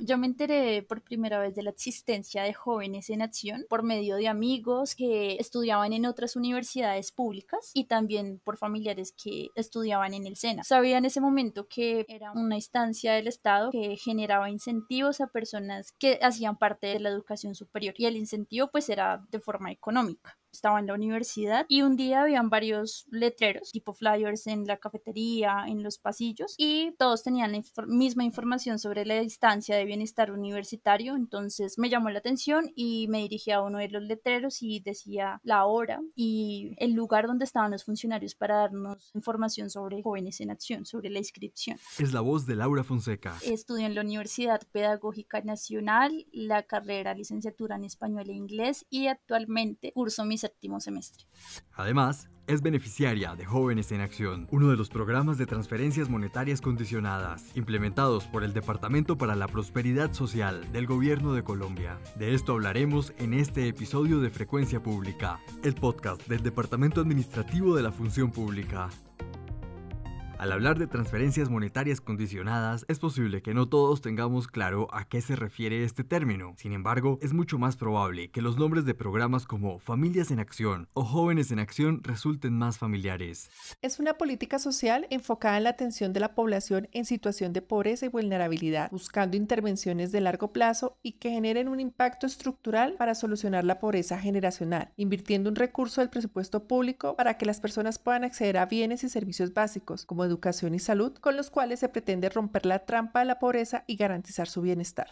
Yo me enteré por primera vez de la existencia de jóvenes en acción por medio de amigos que estudiaban en otras universidades públicas y también por familiares que estudiaban en el SENA. Sabía en ese momento que era una instancia del Estado que generaba incentivos a personas que hacían parte de la educación superior y el incentivo pues era de forma económica estaba en la universidad y un día habían varios letreros tipo flyers en la cafetería, en los pasillos y todos tenían la misma información sobre la distancia de bienestar universitario, entonces me llamó la atención y me dirigí a uno de los letreros y decía la hora y el lugar donde estaban los funcionarios para darnos información sobre jóvenes en acción, sobre la inscripción. Es la voz de Laura Fonseca. estudio en la Universidad Pedagógica Nacional la carrera licenciatura en español e inglés y actualmente curso mi séptimo semestre. Además, es beneficiaria de Jóvenes en Acción, uno de los programas de transferencias monetarias condicionadas implementados por el Departamento para la Prosperidad Social del Gobierno de Colombia. De esto hablaremos en este episodio de Frecuencia Pública, el podcast del Departamento Administrativo de la Función Pública. Al hablar de transferencias monetarias condicionadas, es posible que no todos tengamos claro a qué se refiere este término. Sin embargo, es mucho más probable que los nombres de programas como Familias en Acción o Jóvenes en Acción resulten más familiares. Es una política social enfocada en la atención de la población en situación de pobreza y vulnerabilidad, buscando intervenciones de largo plazo y que generen un impacto estructural para solucionar la pobreza generacional, invirtiendo un recurso del presupuesto público para que las personas puedan acceder a bienes y servicios básicos, como educación y salud, con los cuales se pretende romper la trampa de la pobreza y garantizar su bienestar.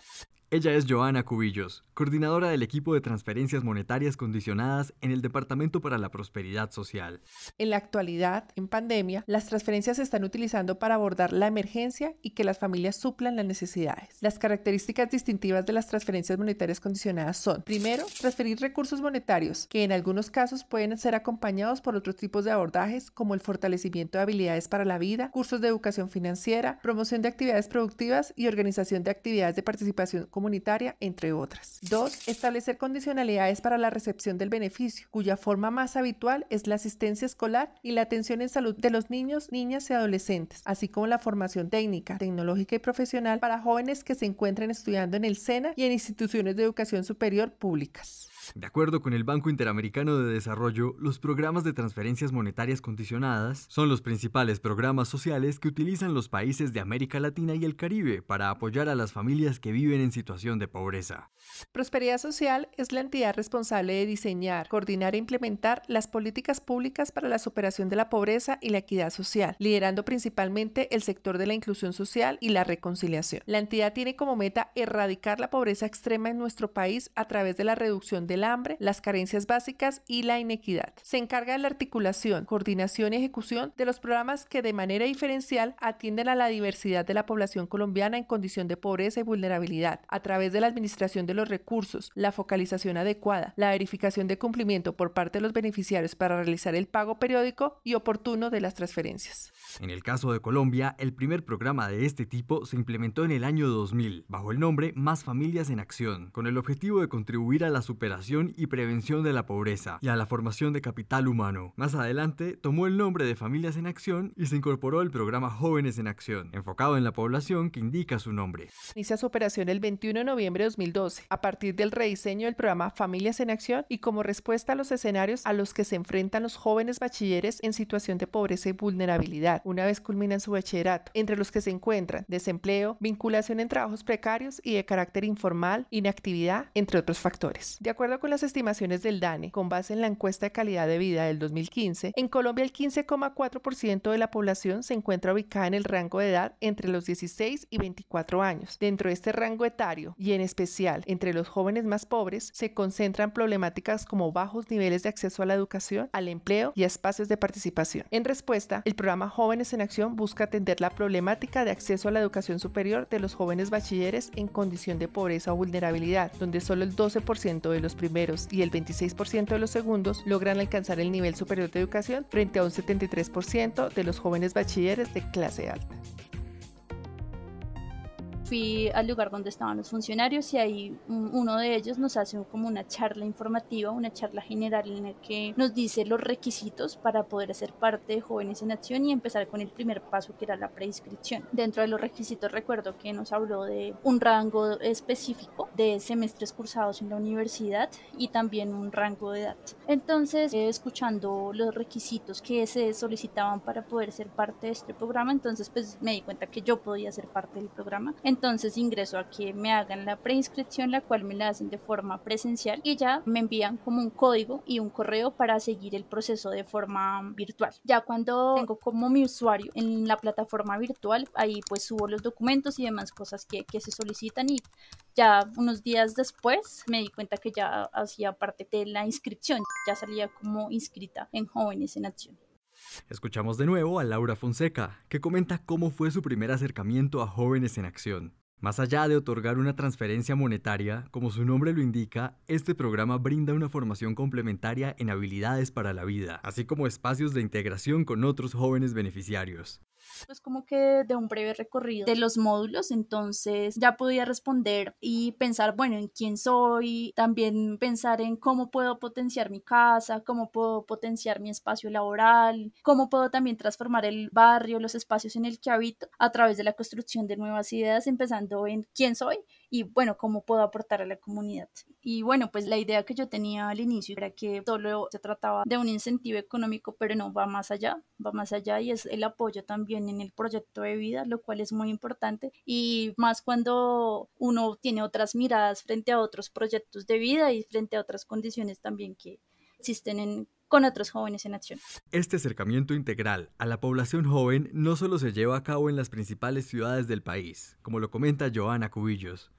Ella es Joana Cubillos, coordinadora del equipo de transferencias monetarias condicionadas en el Departamento para la Prosperidad Social. En la actualidad, en pandemia, las transferencias se están utilizando para abordar la emergencia y que las familias suplan las necesidades. Las características distintivas de las transferencias monetarias condicionadas son, primero, transferir recursos monetarios, que en algunos casos pueden ser acompañados por otros tipos de abordajes como el fortalecimiento de habilidades para la vida, cursos de educación financiera, promoción de actividades productivas y organización de actividades de participación comunitaria, entre otras. 2. Establecer condicionalidades para la recepción del beneficio, cuya forma más habitual es la asistencia escolar y la atención en salud de los niños, niñas y adolescentes, así como la formación técnica, tecnológica y profesional para jóvenes que se encuentren estudiando en el SENA y en instituciones de educación superior públicas. De acuerdo con el Banco Interamericano de Desarrollo, los programas de transferencias monetarias condicionadas son los principales programas sociales que utilizan los países de América Latina y el Caribe para apoyar a las familias que viven en situación de pobreza. Prosperidad Social es la entidad responsable de diseñar, coordinar e implementar las políticas públicas para la superación de la pobreza y la equidad social, liderando principalmente el sector de la inclusión social y la reconciliación. La entidad tiene como meta erradicar la pobreza extrema en nuestro país a través de la reducción de el hambre, las carencias básicas y la inequidad. Se encarga de la articulación, coordinación y ejecución de los programas que de manera diferencial atienden a la diversidad de la población colombiana en condición de pobreza y vulnerabilidad, a través de la administración de los recursos, la focalización adecuada, la verificación de cumplimiento por parte de los beneficiarios para realizar el pago periódico y oportuno de las transferencias. En el caso de Colombia, el primer programa de este tipo se implementó en el año 2000, bajo el nombre Más Familias en Acción, con el objetivo de contribuir a la superación y prevención de la pobreza y a la formación de capital humano. Más adelante, tomó el nombre de Familias en Acción y se incorporó el programa Jóvenes en Acción, enfocado en la población que indica su nombre. Inicia su operación el 21 de noviembre de 2012, a partir del rediseño del programa Familias en Acción y como respuesta a los escenarios a los que se enfrentan los jóvenes bachilleres en situación de pobreza y vulnerabilidad, una vez culminan su bachillerato, entre los que se encuentran desempleo, vinculación en trabajos precarios y de carácter informal, inactividad, entre otros factores. De acuerdo con las estimaciones del DANE, con base en la encuesta de calidad de vida del 2015, en Colombia el 15,4% de la población se encuentra ubicada en el rango de edad entre los 16 y 24 años. Dentro de este rango etario, y en especial entre los jóvenes más pobres, se concentran problemáticas como bajos niveles de acceso a la educación, al empleo y a espacios de participación. En respuesta, el programa Jóvenes en Acción busca atender la problemática de acceso a la educación superior de los jóvenes bachilleres en condición de pobreza o vulnerabilidad, donde solo el 12% de los y el 26% de los segundos logran alcanzar el nivel superior de educación frente a un 73% de los jóvenes bachilleres de clase alta fui al lugar donde estaban los funcionarios y ahí uno de ellos nos hace como una charla informativa, una charla general en la que nos dice los requisitos para poder ser parte de Jóvenes en Acción y empezar con el primer paso que era la preinscripción. Dentro de los requisitos recuerdo que nos habló de un rango específico de semestres cursados en la universidad y también un rango de edad. Entonces, eh, escuchando los requisitos que se solicitaban para poder ser parte de este programa, entonces pues me di cuenta que yo podía ser parte del programa. Entonces ingreso a que me hagan la preinscripción, la cual me la hacen de forma presencial y ya me envían como un código y un correo para seguir el proceso de forma virtual. Ya cuando tengo como mi usuario en la plataforma virtual, ahí pues subo los documentos y demás cosas que, que se solicitan y ya unos días después me di cuenta que ya hacía parte de la inscripción, ya salía como inscrita en Jóvenes en Acción. Escuchamos de nuevo a Laura Fonseca, que comenta cómo fue su primer acercamiento a Jóvenes en Acción. Más allá de otorgar una transferencia monetaria, como su nombre lo indica, este programa brinda una formación complementaria en habilidades para la vida, así como espacios de integración con otros jóvenes beneficiarios. Es pues como que de un breve recorrido de los módulos, entonces ya podía responder y pensar, bueno, en quién soy, también pensar en cómo puedo potenciar mi casa, cómo puedo potenciar mi espacio laboral, cómo puedo también transformar el barrio, los espacios en el que habito a través de la construcción de nuevas ideas, empezando en quién soy y bueno, cómo puedo aportar a la comunidad. Y bueno, pues la idea que yo tenía al inicio era que solo se trataba de un incentivo económico, pero no va más allá, va más allá y es el apoyo también en el proyecto de vida, lo cual es muy importante y más cuando uno tiene otras miradas frente a otros proyectos de vida y frente a otras condiciones también que existen en con otros jóvenes en acción. Este acercamiento integral a la población joven no solo se lleva a cabo en las principales ciudades del país, como lo comenta Joana Cubillos,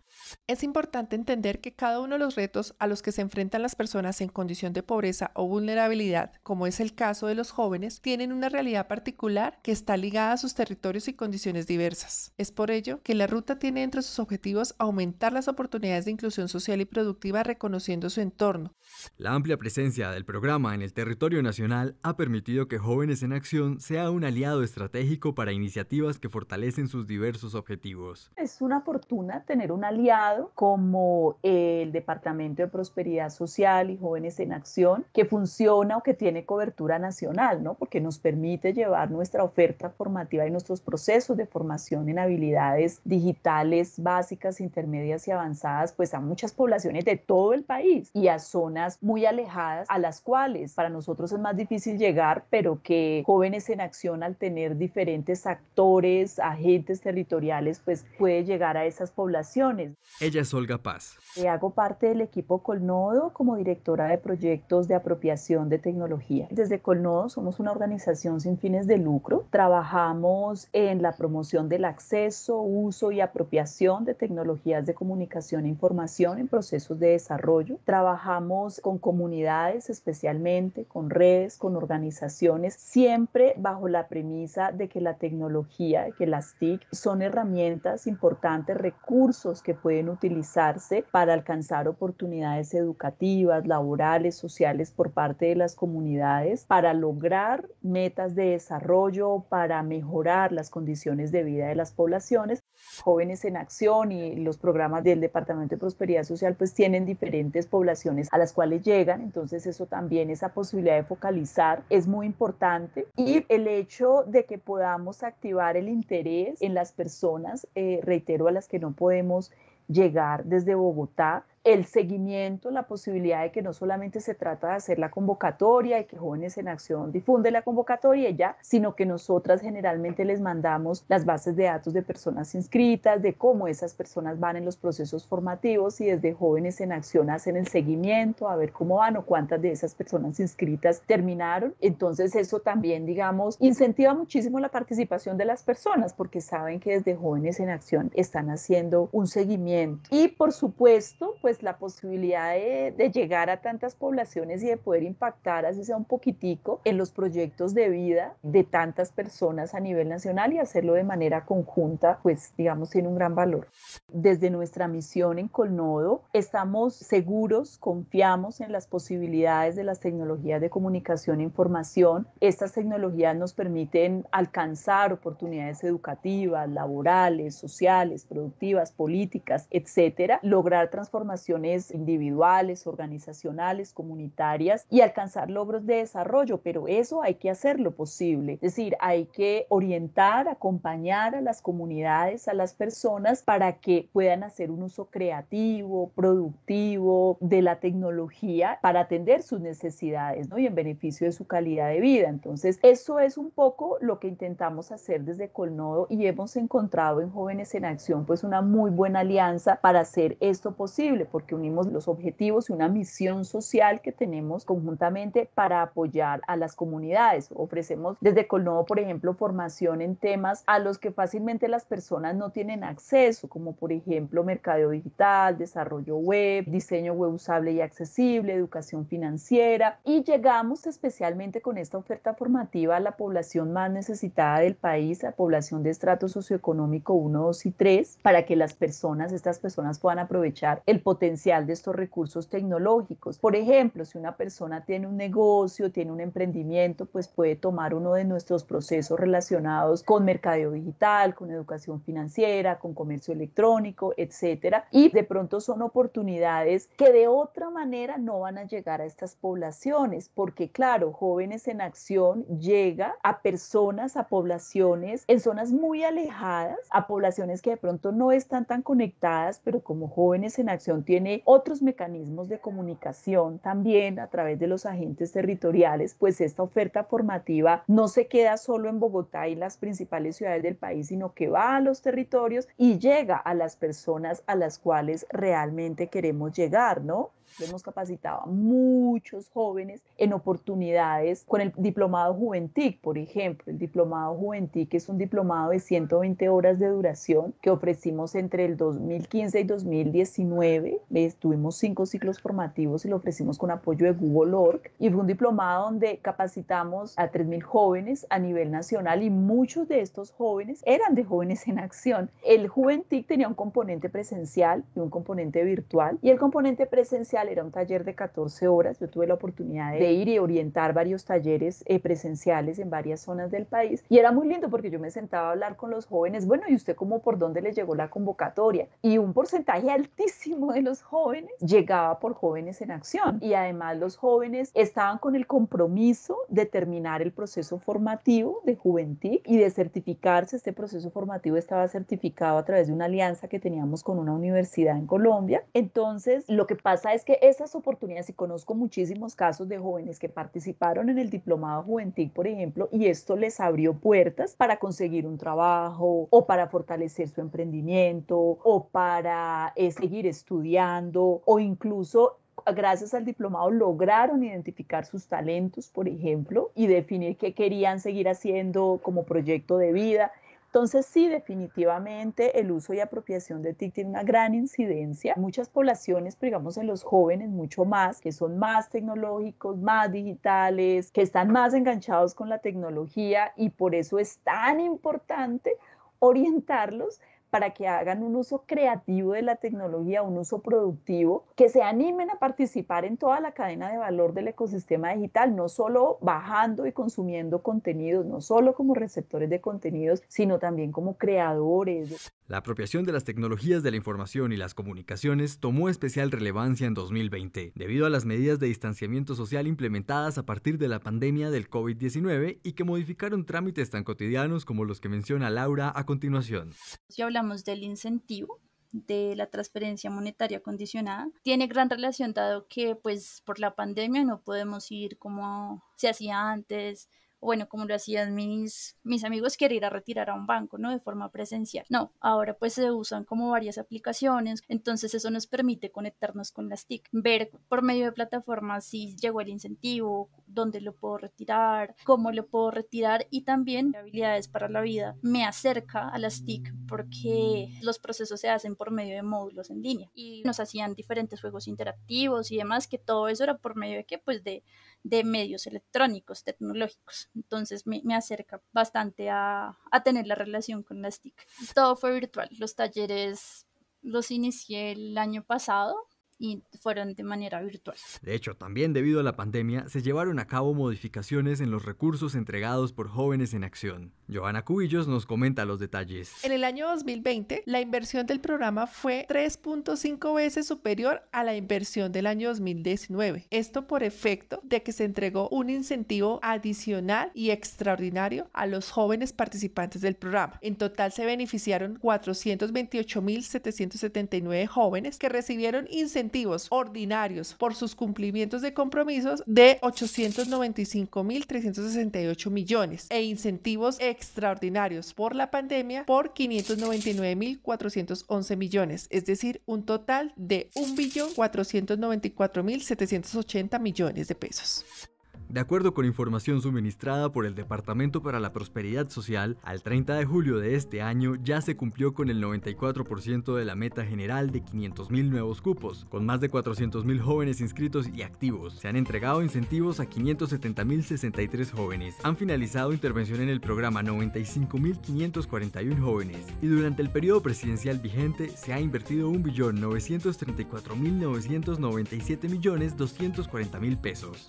es importante entender que cada uno de los retos a los que se enfrentan las personas en condición de pobreza o vulnerabilidad, como es el caso de los jóvenes, tienen una realidad particular que está ligada a sus territorios y condiciones diversas. Es por ello que la ruta tiene entre sus objetivos aumentar las oportunidades de inclusión social y productiva reconociendo su entorno. La amplia presencia del programa en el territorio nacional ha permitido que Jóvenes en Acción sea un aliado estratégico para iniciativas que fortalecen sus diversos objetivos. Es una fortuna tener un aliado como el Departamento de Prosperidad Social y Jóvenes en Acción, que funciona o que tiene cobertura nacional, ¿no? Porque nos permite llevar nuestra oferta formativa y nuestros procesos de formación en habilidades digitales básicas, intermedias y avanzadas, pues a muchas poblaciones de todo el país y a zonas muy alejadas a las cuales para nosotros es más difícil llegar, pero que jóvenes en acción al tener diferentes actores, agentes territoriales, pues puede llegar a esas poblaciones. Ella es Olga Paz. Eh, hago parte del equipo Colnodo como directora de proyectos de apropiación de tecnología. Desde Colnodo somos una organización sin fines de lucro. Trabajamos en la promoción del acceso, uso y apropiación de tecnologías de comunicación e información en procesos de desarrollo. Trabajamos con comunidades especialmente, con redes, con organizaciones, siempre bajo la premisa de que la tecnología, que las TIC son herramientas importantes, recursos que pueden pueden utilizarse para alcanzar oportunidades educativas, laborales, sociales por parte de las comunidades, para lograr metas de desarrollo, para mejorar las condiciones de vida de las poblaciones. Jóvenes en Acción y los programas del Departamento de Prosperidad Social pues tienen diferentes poblaciones a las cuales llegan, entonces eso también, esa posibilidad de focalizar es muy importante y el hecho de que podamos activar el interés en las personas, eh, reitero, a las que no podemos llegar desde Bogotá el seguimiento, la posibilidad de que no solamente se trata de hacer la convocatoria y que Jóvenes en Acción difunde la convocatoria ya, sino que nosotras generalmente les mandamos las bases de datos de personas inscritas, de cómo esas personas van en los procesos formativos y desde Jóvenes en Acción hacen el seguimiento, a ver cómo van o cuántas de esas personas inscritas terminaron. Entonces eso también, digamos, incentiva muchísimo la participación de las personas porque saben que desde Jóvenes en Acción están haciendo un seguimiento. Y por supuesto, pues pues, la posibilidad de, llegar a tantas poblaciones y de poder impactar, así sea un poquitico, en los proyectos de vida de tantas personas a nivel nacional y hacerlo de manera conjunta, pues digamos, tiene un gran valor. Desde nuestra misión en Colnodo, estamos seguros, confiamos en las posibilidades de las tecnologías de comunicación e información. Estas tecnologías nos permiten alcanzar oportunidades educativas, laborales, sociales, productivas, políticas, etcétera, lograr transformación individuales, organizacionales, comunitarias y alcanzar logros de desarrollo, pero eso hay que hacerlo posible. Es decir, hay que orientar, acompañar a las comunidades, a las personas para que puedan hacer un uso creativo, productivo de la tecnología para atender sus necesidades ¿no? y en beneficio de su calidad de vida. Entonces, eso es un poco lo que intentamos hacer desde Colnodo y hemos encontrado en Jóvenes en Acción pues una muy buena alianza para hacer esto posible porque unimos los objetivos y una misión social que tenemos conjuntamente para apoyar a las comunidades. Ofrecemos desde Colnovo, por ejemplo, formación en temas a los que fácilmente las personas no tienen acceso, como por ejemplo mercadeo digital, desarrollo web, diseño web usable y accesible, educación financiera. Y llegamos especialmente con esta oferta formativa a la población más necesitada del país, a población de estrato socioeconómico 1, 2 y 3, para que las personas, estas personas puedan aprovechar el potencial potencial de estos recursos tecnológicos. Por ejemplo, si una persona tiene un negocio, tiene un emprendimiento, pues puede tomar uno de nuestros procesos relacionados con mercadeo digital, con educación financiera, con comercio electrónico, etcétera. Y de pronto son oportunidades que de otra manera no van a llegar a estas poblaciones, porque claro, jóvenes en acción llega a personas, a poblaciones en zonas muy alejadas, a poblaciones que de pronto no están tan conectadas, pero como jóvenes en acción tiene otros mecanismos de comunicación también a través de los agentes territoriales, pues esta oferta formativa no se queda solo en Bogotá y las principales ciudades del país, sino que va a los territorios y llega a las personas a las cuales realmente queremos llegar, ¿no? hemos capacitado a muchos jóvenes en oportunidades con el diplomado Juventic, por ejemplo. El diplomado Juventic es un diplomado de 120 horas de duración que ofrecimos entre el 2015 y 2019. tuvimos cinco ciclos formativos y lo ofrecimos con apoyo de Google Org. Y fue un diplomado donde capacitamos a 3.000 jóvenes a nivel nacional y muchos de estos jóvenes eran de jóvenes en acción. El Juventic tenía un componente presencial y un componente virtual y el componente presencial era un taller de 14 horas. Yo tuve la oportunidad de ir y orientar varios talleres eh, presenciales en varias zonas del país y era muy lindo porque yo me sentaba a hablar con los jóvenes, bueno, ¿y usted cómo por dónde le llegó la convocatoria? Y un porcentaje altísimo de los jóvenes llegaba por jóvenes en acción y además los jóvenes estaban con el compromiso de terminar el proceso formativo de juventud y de certificarse. Este proceso formativo estaba certificado a través de una alianza que teníamos con una universidad en Colombia. Entonces, lo que pasa es que esas oportunidades, y conozco muchísimos casos de jóvenes que participaron en el Diplomado Juventud, por ejemplo, y esto les abrió puertas para conseguir un trabajo o para fortalecer su emprendimiento o para eh, seguir estudiando o incluso gracias al diplomado lograron identificar sus talentos, por ejemplo, y definir qué querían seguir haciendo como proyecto de vida. Entonces, sí, definitivamente el uso y apropiación de TIC tiene una gran incidencia. Muchas poblaciones, digamos en los jóvenes, mucho más, que son más tecnológicos, más digitales, que están más enganchados con la tecnología y por eso es tan importante orientarlos para que hagan un uso creativo de la tecnología, un uso productivo, que se animen a participar en toda la cadena de valor del ecosistema digital, no solo bajando y consumiendo contenidos, no solo como receptores de contenidos, sino también como creadores. La apropiación de las tecnologías de la información y las comunicaciones tomó especial relevancia en 2020, debido a las medidas de distanciamiento social implementadas a partir de la pandemia del COVID-19 y que modificaron trámites tan cotidianos como los que menciona Laura a continuación. Si hablamos del incentivo de la transferencia monetaria condicionada tiene gran relación dado que pues por la pandemia no podemos ir como se hacía antes bueno, como lo hacían mis, mis amigos, quería ir a retirar a un banco, ¿no? De forma presencial. No, ahora pues se usan como varias aplicaciones, entonces eso nos permite conectarnos con las TIC, ver por medio de plataformas si llegó el incentivo, dónde lo puedo retirar, cómo lo puedo retirar y también habilidades para la vida me acerca a las TIC porque los procesos se hacen por medio de módulos en línea y nos hacían diferentes juegos interactivos y demás, que todo eso era por medio de qué? Pues de, de medios electrónicos, tecnológicos. Entonces me, acerca bastante a, a, tener la relación con las TIC. Todo fue virtual. Los talleres los inicié el año pasado y fueron de manera virtual. De hecho, también debido a la pandemia, se llevaron a cabo modificaciones en los recursos entregados por Jóvenes en Acción. Joana Cubillos nos comenta los detalles. En el año 2020, la inversión del programa fue 3.5 veces superior a la inversión del año 2019. Esto por efecto de que se entregó un incentivo adicional y extraordinario a los jóvenes participantes del programa. En total se beneficiaron 428.779 jóvenes que recibieron incentivos incentivos ordinarios por sus cumplimientos de compromisos de 895.368 millones e incentivos extraordinarios por la pandemia por 599.411 millones, es decir, un total de 1.494.780 millones de pesos. De acuerdo con información suministrada por el Departamento para la Prosperidad Social, al 30 de julio de este año ya se cumplió con el 94% de la meta general de 500.000 nuevos cupos, con más de 400.000 jóvenes inscritos y activos. Se han entregado incentivos a 570.063 jóvenes. Han finalizado intervención en el programa 95.541 jóvenes y durante el periodo presidencial vigente se ha invertido 1.934.997.240.000 pesos.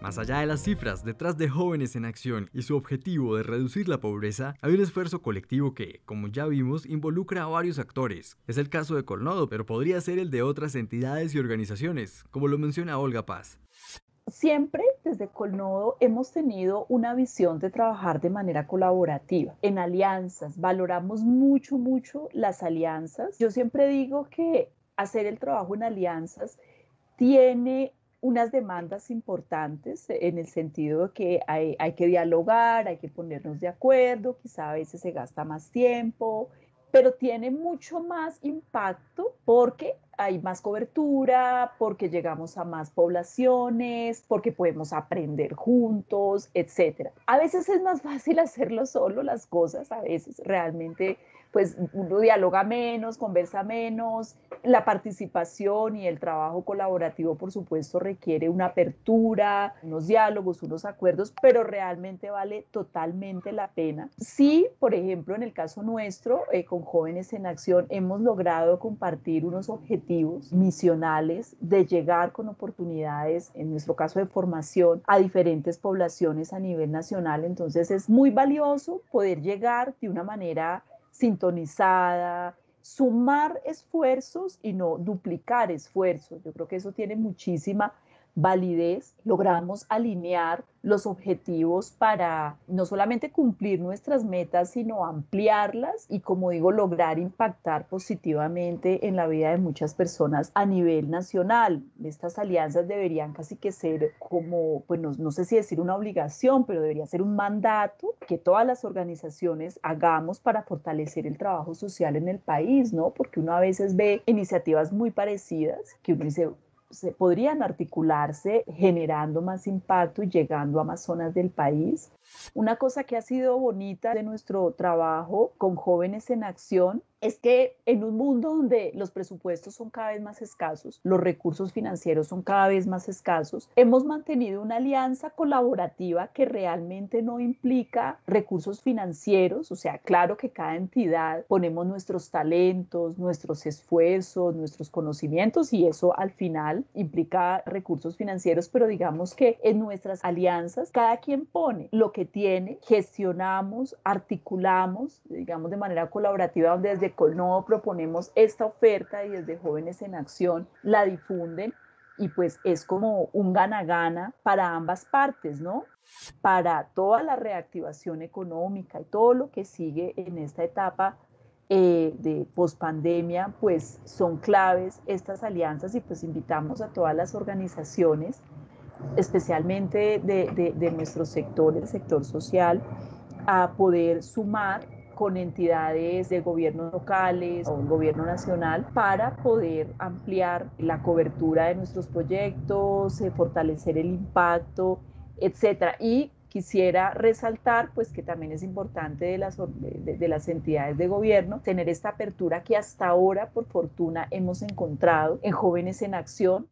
Más allá de las cifras, detrás de Jóvenes en Acción y su objetivo de reducir la pobreza, hay un esfuerzo colectivo que, como ya vimos, involucra a varios actores. Es el caso de Colnodo, pero podría ser el de otras entidades y organizaciones, como lo menciona Olga Paz. Siempre desde Colnodo hemos tenido una visión de trabajar de manera colaborativa, en alianzas. Valoramos mucho, mucho las alianzas. Yo siempre digo que hacer el trabajo en alianzas tiene unas demandas importantes en el sentido de que hay, hay, que dialogar, hay que ponernos de acuerdo, quizá a veces se gasta más tiempo, pero tiene mucho más impacto porque hay más cobertura, porque llegamos a más poblaciones, porque podemos aprender juntos, etc. A veces es más fácil hacerlo solo las cosas, a veces realmente pues uno dialoga menos, conversa menos. La participación y el trabajo colaborativo, por supuesto, requiere una apertura, unos diálogos, unos acuerdos, pero realmente vale totalmente la pena. Sí, por ejemplo, en el caso nuestro, eh, con Jóvenes en Acción, hemos logrado compartir unos objetivos misionales de llegar con oportunidades, en nuestro caso de formación, a diferentes poblaciones a nivel nacional. Entonces es muy valioso poder llegar de una manera sintonizada, sumar esfuerzos y no duplicar esfuerzos. Yo creo que eso tiene muchísima validez, logramos alinear los objetivos para no solamente cumplir nuestras metas, sino ampliarlas y, como digo, lograr impactar positivamente en la vida de muchas personas a nivel nacional. Estas alianzas deberían casi que ser como, pues no, sé si decir una obligación, pero debería ser un mandato que todas las organizaciones hagamos para fortalecer el trabajo social en el país, ¿no? Porque uno a veces ve iniciativas muy parecidas que uno dice, se podrían articularse generando más impacto y llegando a más zonas del país una cosa que ha sido bonita de nuestro trabajo con jóvenes en acción es que en un mundo donde los presupuestos son cada vez más escasos, los recursos financieros son cada vez más escasos, hemos mantenido una alianza colaborativa que realmente no implica recursos financieros, o sea, claro que cada entidad ponemos nuestros talentos, nuestros esfuerzos, nuestros conocimientos y eso al final implica recursos financieros, pero digamos que en nuestras alianzas cada quien pone lo que tiene, gestionamos, articulamos, digamos de manera colaborativa, donde desde no proponemos esta oferta y desde Jóvenes en Acción la difunden y pues es como un gana-gana para ambas partes, ¿no? Para toda la reactivación económica y todo lo que sigue en esta etapa eh, de pospandemia, pues son claves estas alianzas y pues invitamos a todas las organizaciones especialmente de, nuestro sector, el sector social, a poder sumar con entidades de gobiernos locales o un gobierno nacional para poder ampliar la cobertura de nuestros proyectos, eh, fortalecer el impacto, etcétera. Y quisiera resaltar, pues que también es importante de las entidades de gobierno tener esta apertura que hasta ahora, por fortuna, hemos encontrado en Jóvenes en Acción.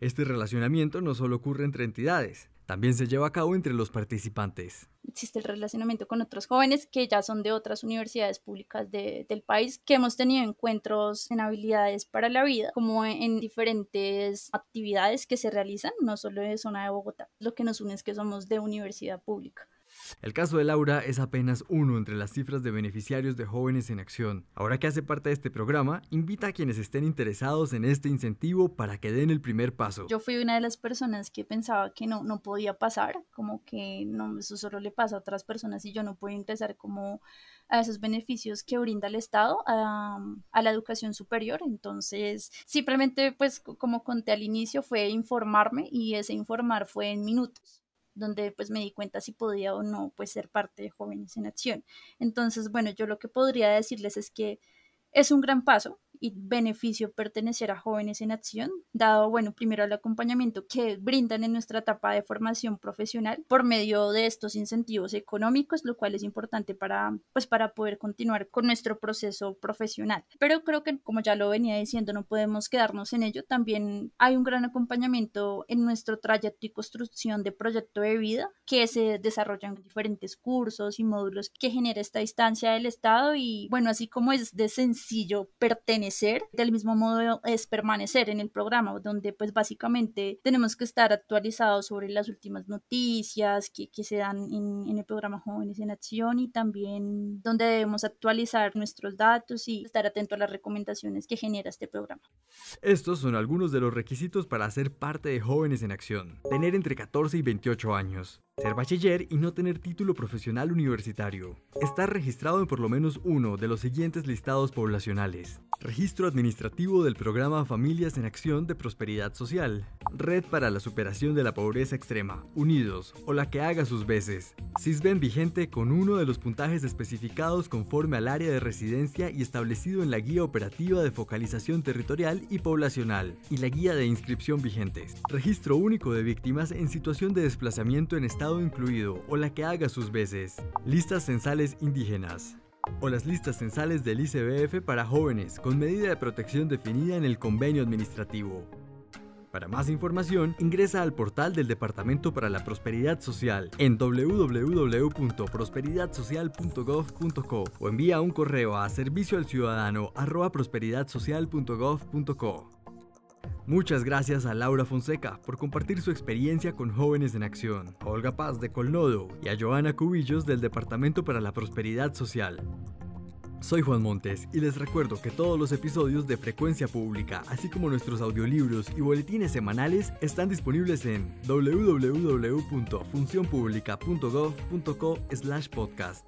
Este relacionamiento no solo ocurre entre entidades, también se lleva a cabo entre los participantes. Existe el relacionamiento con otros jóvenes que ya son de otras universidades públicas del país, que hemos tenido encuentros en habilidades para la vida, como en diferentes actividades que se realizan, no solo en zona de Bogotá. Lo que nos une es que somos de universidad pública. El caso de Laura es apenas uno entre las cifras de beneficiarios de Jóvenes en Acción. Ahora que hace parte de este programa, invita a quienes estén interesados en este incentivo para que den el primer paso. Yo fui una de las personas que pensaba que no, podía pasar, como que no, eso solo le pasa a otras personas y yo no puedo ingresar como a esos beneficios que brinda el Estado a, a, la educación superior. Entonces, simplemente, pues, como conté al inicio, fue informarme y ese informar fue en minutos donde pues me di cuenta si podía o no pues ser parte de Jóvenes en Acción. Entonces, bueno, yo lo que podría decirles es que es un gran paso, beneficio pertenecer a jóvenes en acción, dado, bueno, primero el acompañamiento que brindan en nuestra etapa de formación profesional por medio de estos incentivos económicos, lo cual es importante para, pues, para poder continuar con nuestro proceso profesional. Pero creo que, como ya lo venía diciendo, no podemos quedarnos en ello. También hay un gran acompañamiento en nuestro trayecto y construcción de proyecto de vida que se desarrollan diferentes cursos y módulos que genera esta distancia del Estado y, bueno, así como es de sencillo pertenecer del mismo modo es permanecer en el programa, donde pues básicamente tenemos que estar actualizados sobre las últimas noticias que, se dan en, el programa Jóvenes en Acción y también donde debemos actualizar nuestros datos y estar atento a las recomendaciones que genera este programa. Estos son algunos de los requisitos para ser parte de Jóvenes en Acción. Tener entre 14 y 28 años. Ser bachiller y no tener título profesional universitario. Estar registrado en por lo menos uno de los siguientes listados poblacionales. Registro Administrativo del Programa Familias en Acción de Prosperidad Social. Red para la Superación de la Pobreza Extrema. Unidos, o la que haga sus veces. CISBEN vigente con uno de los puntajes especificados conforme al área de residencia y establecido en la Guía Operativa de Focalización Territorial y Poblacional y la Guía de Inscripción vigentes. Registro Único de Víctimas en Situación de Desplazamiento en Estado incluido, o la que haga sus veces. Listas censales indígenas o las listas censales del ICBF para jóvenes con medida de protección definida en el convenio administrativo. Para más información, ingresa al portal del Departamento para la Prosperidad Social en www.prosperidadsocial.gov.co o envía un correo a servicio Muchas gracias a Laura Fonseca por compartir su experiencia con Jóvenes en Acción, a Olga Paz de Colnodo y a Joana Cubillos del Departamento para la Prosperidad Social. Soy Juan Montes y les recuerdo que todos los episodios de Frecuencia Pública, así como nuestros audiolibros y boletines semanales, están disponibles en www.funcionpublica.gov.co/podcast.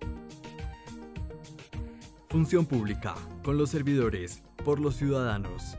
Función Pública, con los servidores, por los ciudadanos.